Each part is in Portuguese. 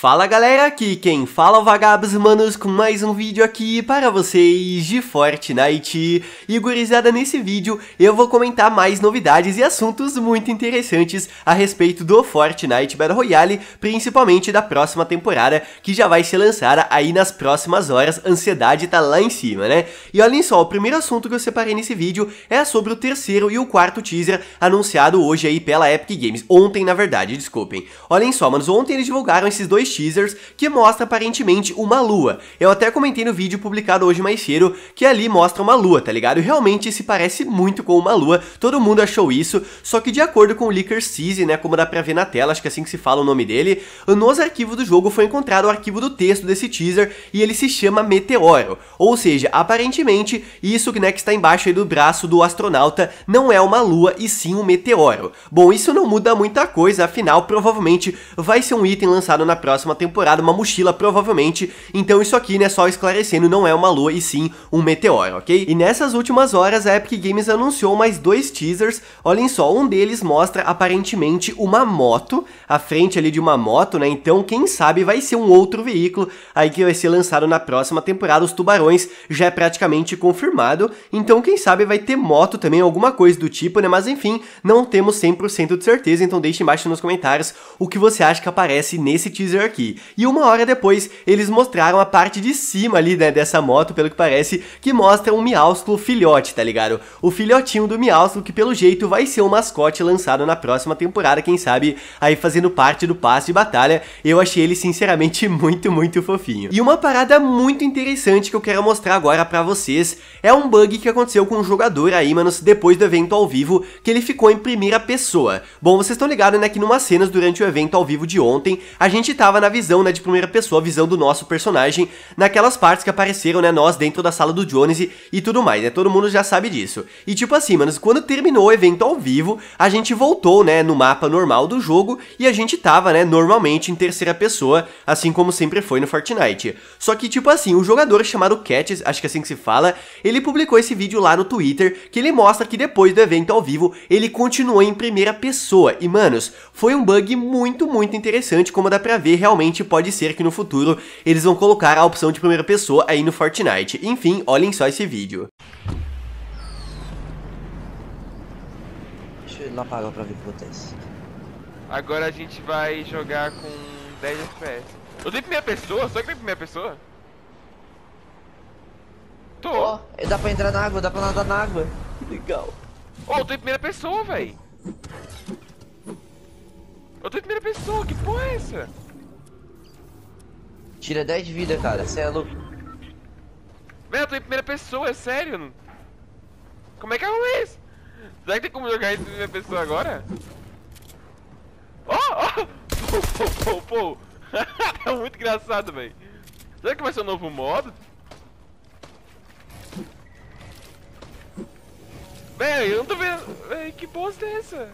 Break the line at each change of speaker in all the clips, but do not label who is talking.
Fala galera, aqui quem fala é vagabos manos com mais um vídeo aqui para vocês de Fortnite E gurizada, nesse vídeo eu vou comentar mais novidades e assuntos muito interessantes a respeito do Fortnite Battle Royale Principalmente da próxima temporada que já vai ser lançada aí nas próximas horas, ansiedade tá lá em cima né E olhem só, o primeiro assunto que eu separei nesse vídeo é sobre o terceiro e o quarto teaser anunciado hoje aí pela Epic Games Ontem na verdade, desculpem Olhem só manos, ontem eles divulgaram esses dois dois teasers que mostra aparentemente uma lua. Eu até comentei no vídeo publicado hoje mais cedo que ali mostra uma lua, tá ligado? E realmente se parece muito com uma lua, todo mundo achou isso, só que de acordo com o Licker Season, né, como dá pra ver na tela, acho que é assim que se fala o nome dele, nos arquivos do jogo foi encontrado o arquivo do texto desse teaser e ele se chama Meteoro. Ou seja, aparentemente, isso né, que está embaixo do braço do astronauta não é uma lua e sim um meteoro. Bom, isso não muda muita coisa, afinal, provavelmente vai ser um item lançado na próxima próxima temporada, uma mochila provavelmente. Então isso aqui, né, só esclarecendo, não é uma lua e sim um meteoro, ok? E nessas últimas horas, a Epic Games anunciou mais dois teasers. Olhem só, um deles mostra aparentemente uma moto, à frente ali de uma moto, né? Então quem sabe vai ser um outro veículo aí que vai ser lançado na próxima temporada. Os tubarões já é praticamente confirmado. Então quem sabe vai ter moto também, alguma coisa do tipo, né? Mas enfim, não temos 100% de certeza. Então deixe embaixo nos comentários o que você acha que aparece nesse teaser aqui. E uma hora depois, eles mostraram a parte de cima ali, né, dessa moto, pelo que parece, que mostra um Miausclo filhote, tá ligado? O filhotinho do Miausclo que pelo jeito vai ser um mascote lançado na próxima temporada, quem sabe, aí fazendo parte do passe de batalha. Eu achei ele sinceramente muito, muito fofinho. E uma parada muito interessante que eu quero mostrar agora para vocês é um bug que aconteceu com um jogador aí, manos, depois do evento ao vivo, que ele ficou em primeira pessoa. Bom, vocês estão ligados, né, que numas cenas durante o evento ao vivo de ontem, a gente tava na visão, né, de primeira pessoa, a visão do nosso personagem, naquelas partes que apareceram, né, nós dentro da sala do Jones e, e tudo mais, né, todo mundo já sabe disso. E tipo assim, mano, quando terminou o evento ao vivo, a gente voltou, né, no mapa normal do jogo e a gente tava, né, normalmente em terceira pessoa, assim como sempre foi no Fortnite. Só que tipo assim, o jogador chamado Cats, acho que é assim que se fala, ele publicou esse vídeo lá no Twitter, que ele mostra que depois do evento ao vivo, ele continuou em primeira pessoa. E manos, foi um bug muito, muito interessante, como dá pra ver realmente pode ser que no futuro eles vão colocar a opção de primeira pessoa aí no Fortnite. Enfim, olhem só esse vídeo. Deixa ele apagar pra ver o que acontece. Agora a gente vai jogar com 10 FPS. Eu tô em primeira pessoa? Só que em primeira pessoa? Tô. oh, dá pra entrar na água, dá pra nadar na água. Legal. oh, eu tô em primeira pessoa, véi! Eu tô em primeira pessoa, que porra é essa? Tira 10 de vida, cara. Você é louco. Velho, eu tô em primeira pessoa, é sério. Como é que é isso? Será que tem como jogar isso em primeira pessoa agora? Oh, oh! Pô, pô, pô, pô. É muito engraçado, velho. Será que vai ser um novo modo? Velho, eu não tô vendo... que bosta é essa?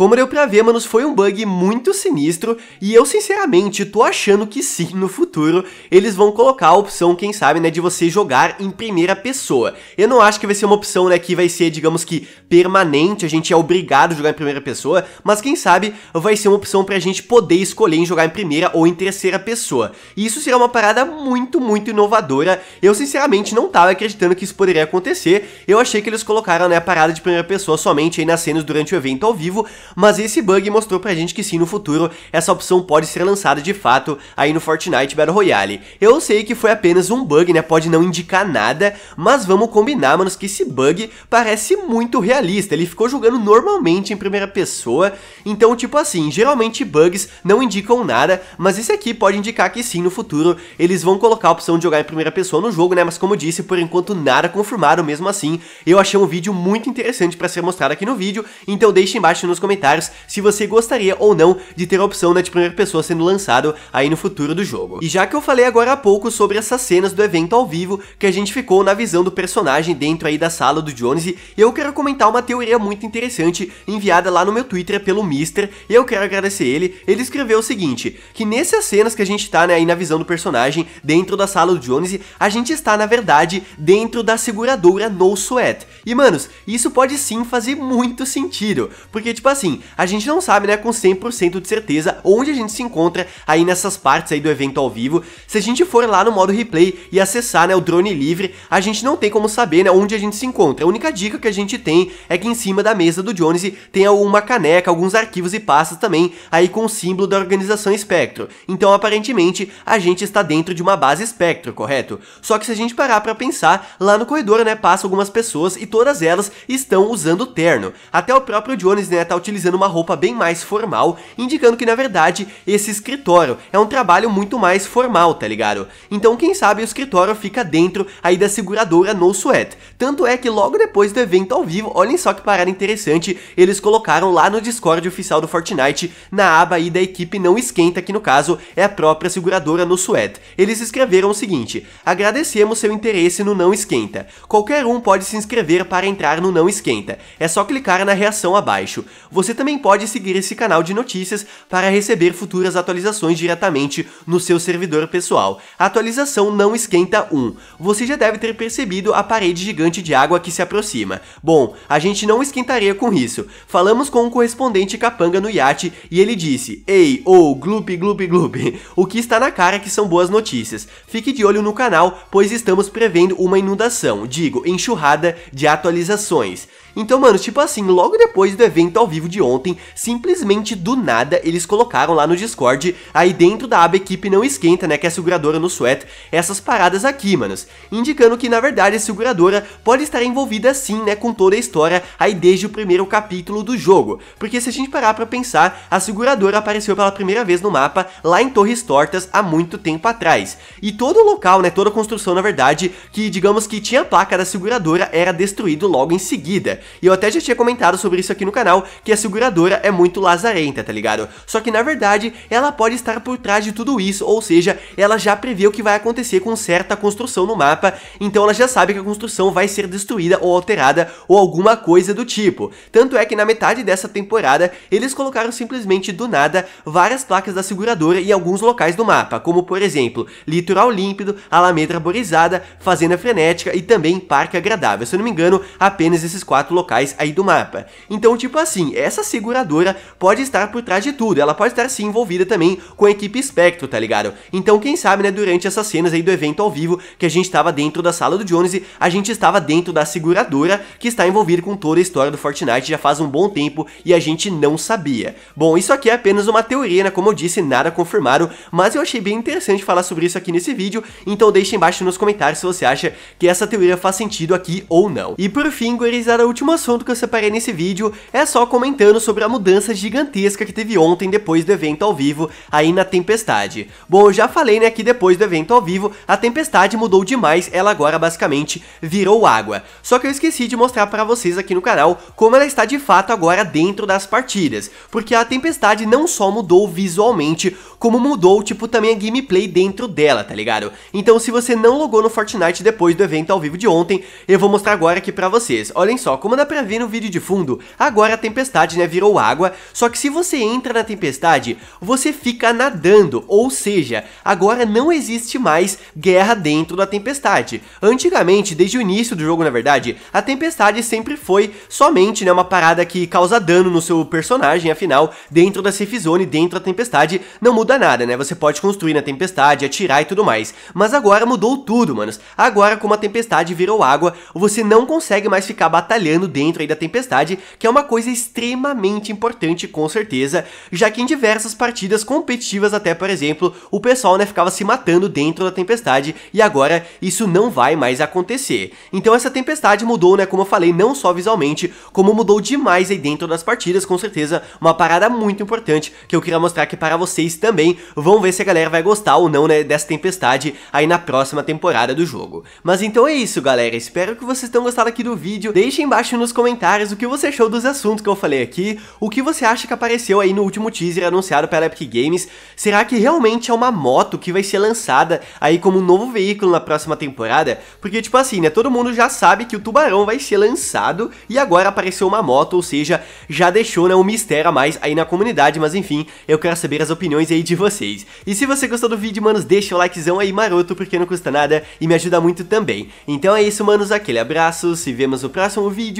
Como deu pra ver, manos, foi um bug muito sinistro e eu sinceramente tô achando que sim, no futuro, eles vão colocar a opção, quem sabe, né, de você jogar em primeira pessoa. Eu não acho que vai ser uma opção, né, que vai ser, digamos que, permanente, a gente é obrigado a jogar em primeira pessoa, mas quem sabe vai ser uma opção pra gente poder escolher em jogar em primeira ou em terceira pessoa. E isso será uma parada muito, muito inovadora, eu sinceramente não tava acreditando que isso poderia acontecer, eu achei que eles colocaram, né, a parada de primeira pessoa somente aí nas cenas durante o evento ao vivo, mas esse bug mostrou pra gente que sim, no futuro, essa opção pode ser lançada de fato aí no Fortnite Battle Royale. Eu sei que foi apenas um bug, né, pode não indicar nada, mas vamos combinar, manos, que esse bug parece muito realista, ele ficou jogando normalmente em primeira pessoa, então, tipo assim, geralmente bugs não indicam nada, mas esse aqui pode indicar que sim, no futuro, eles vão colocar a opção de jogar em primeira pessoa no jogo, né, mas como disse, por enquanto nada confirmado, mesmo assim, eu achei um vídeo muito interessante pra ser mostrado aqui no vídeo, então deixe embaixo nos comentários comentários se você gostaria ou não de ter a opção né, de primeira pessoa sendo lançado aí no futuro do jogo. E já que eu falei agora há pouco sobre essas cenas do evento ao vivo, que a gente ficou na visão do personagem dentro aí da sala do Jones, eu quero comentar uma teoria muito interessante enviada lá no meu Twitter pelo Mister, e eu quero agradecer ele, ele escreveu o seguinte, que nessas cenas que a gente tá né, aí na visão do personagem, dentro da sala do Jones, a gente está na verdade dentro da seguradora No Sweat. E manos, isso pode sim fazer muito sentido, porque tipo assim, assim, a gente não sabe, né, com 100% de certeza onde a gente se encontra aí nessas partes aí do evento ao vivo. Se a gente for lá no modo replay e acessar, né, o drone livre, a gente não tem como saber, né, onde a gente se encontra. A única dica que a gente tem é que em cima da mesa do Jones tem uma caneca, alguns arquivos e pastas também aí com o símbolo da organização Spectro. Então, aparentemente, a gente está dentro de uma base Spectro, correto? Só que se a gente parar para pensar, lá no corredor, né, passa algumas pessoas e todas elas estão usando terno. Até o próprio Jones, né, tá utilizando utilizando uma roupa bem mais formal, indicando que na verdade esse escritório é um trabalho muito mais formal, tá ligado? Então quem sabe o escritório fica dentro aí da seguradora No Sweat. Tanto é que logo depois do evento ao vivo, olhem só que parada interessante, eles colocaram lá no Discord oficial do Fortnite, na aba aí da equipe não esquenta, que no caso é a própria seguradora No Sweat. Eles escreveram o seguinte: agradecemos seu interesse no Não Esquenta. Qualquer um pode se inscrever para entrar no Não Esquenta. É só clicar na reação abaixo. Você você também pode seguir esse canal de notícias para receber futuras atualizações diretamente no seu servidor pessoal. A atualização não esquenta 1. Você já deve ter percebido a parede gigante de água que se aproxima. Bom, a gente não esquentaria com isso. Falamos com um correspondente capanga no iate e ele disse: Ei, ou oh, gloop gloop gloop. O que está na cara que são boas notícias. Fique de olho no canal, pois estamos prevendo uma inundação, digo, enxurrada de atualizações. Então, mano, tipo assim, logo depois do evento ao vivo de ontem, simplesmente do nada, eles colocaram lá no Discord, aí dentro da aba equipe não esquenta, né, que é a seguradora no sweat, essas paradas aqui, manos, indicando que na verdade a seguradora pode estar envolvida sim, né, com toda a história aí desde o primeiro capítulo do jogo, porque se a gente parar pra pensar, a seguradora apareceu pela primeira vez no mapa lá em Torres Tortas há muito tempo atrás, e todo o local, né, toda a construção na verdade, que digamos que tinha a placa da seguradora era destruído logo em seguida, e eu até já tinha comentado sobre isso aqui no canal, que a seguradora é muito lazarenta, tá ligado? Só que na verdade, ela pode estar por trás de tudo isso, ou seja, ela já prevê o que vai acontecer com certa construção no mapa, então ela já sabe que a construção vai ser destruída ou alterada ou alguma coisa do tipo. Tanto é que na metade dessa temporada, eles colocaram simplesmente do nada várias placas da seguradora em alguns locais do mapa, como por exemplo, Litoral Límpido, Alameda Arborizada, Fazenda Frenética e também Parque Agradável. Se eu não me engano, apenas esses quatro quatro locais aí do mapa. Então, tipo assim, essa seguradora pode estar por trás de tudo, ela pode estar se envolvida também com a equipe espectro, tá ligado? Então, quem sabe, né, durante essas cenas aí do evento ao vivo, que a gente estava dentro da sala do Jones, a gente estava dentro da seguradora que está envolvida com toda a história do Fortnite já faz um bom tempo e a gente não sabia. Bom, isso aqui é apenas uma teoria, né, como eu disse, nada confirmado, mas eu achei bem interessante falar sobre isso aqui nesse vídeo, então deixa embaixo nos comentários se você acha que essa teoria faz sentido aqui ou não. E por fim, gurizada, a última último assunto que eu separei nesse vídeo é só comentando sobre a mudança gigantesca que teve ontem depois do evento ao vivo aí na Tempestade. Bom, eu já falei né, que depois do evento ao vivo a Tempestade mudou demais, ela agora basicamente virou água. Só que eu esqueci de mostrar para vocês aqui no canal como ela está de fato agora dentro das partidas, porque a Tempestade não só mudou visualmente, como mudou tipo também a gameplay dentro dela, tá ligado? Então se você não logou no Fortnite depois do evento ao vivo de ontem, eu vou mostrar agora aqui pra vocês. Olhem só como como dá pra ver no vídeo de fundo, agora a tempestade né, virou água, só que se você entra na tempestade, você fica nadando, ou seja, agora não existe mais guerra dentro da tempestade. Antigamente, desde o início do jogo na verdade, a tempestade sempre foi somente né, uma parada que causa dano no seu personagem, afinal, dentro da safe zone, dentro da tempestade, não muda nada, né? Você pode construir na tempestade, atirar e tudo mais. Mas agora mudou tudo, manos. Agora, como a tempestade virou água, você não consegue mais ficar batalhando dentro aí da tempestade, que é uma coisa extremamente importante com certeza, já que em diversas partidas competitivas até, por exemplo, o pessoal né, ficava se matando dentro da tempestade e agora isso não vai mais acontecer. Então essa tempestade mudou, né, como eu falei, não só visualmente, como mudou demais aí dentro das partidas, com certeza, uma parada muito importante que eu queria mostrar aqui para vocês também. Vamos ver se a galera vai gostar ou não, né, dessa tempestade aí na próxima temporada do jogo. Mas então é isso, galera. Espero que vocês tenham gostado aqui do vídeo. Deixem embaixo nos comentários o que você achou dos assuntos que eu falei aqui, o que você acha que apareceu aí no último teaser anunciado pela Epic Games, será que realmente é uma moto que vai ser lançada aí como um novo veículo na próxima temporada? Porque tipo assim, né, todo mundo já sabe que o Tubarão vai ser lançado e agora apareceu uma moto, ou seja, já deixou né, um mistério a mais aí na comunidade, mas enfim, eu quero saber as opiniões aí de vocês. E se você gostou do vídeo, manos, deixa o likezão aí maroto, porque não custa nada e me ajuda muito também. Então é isso, manos, aquele abraço, se vemos no próximo vídeo,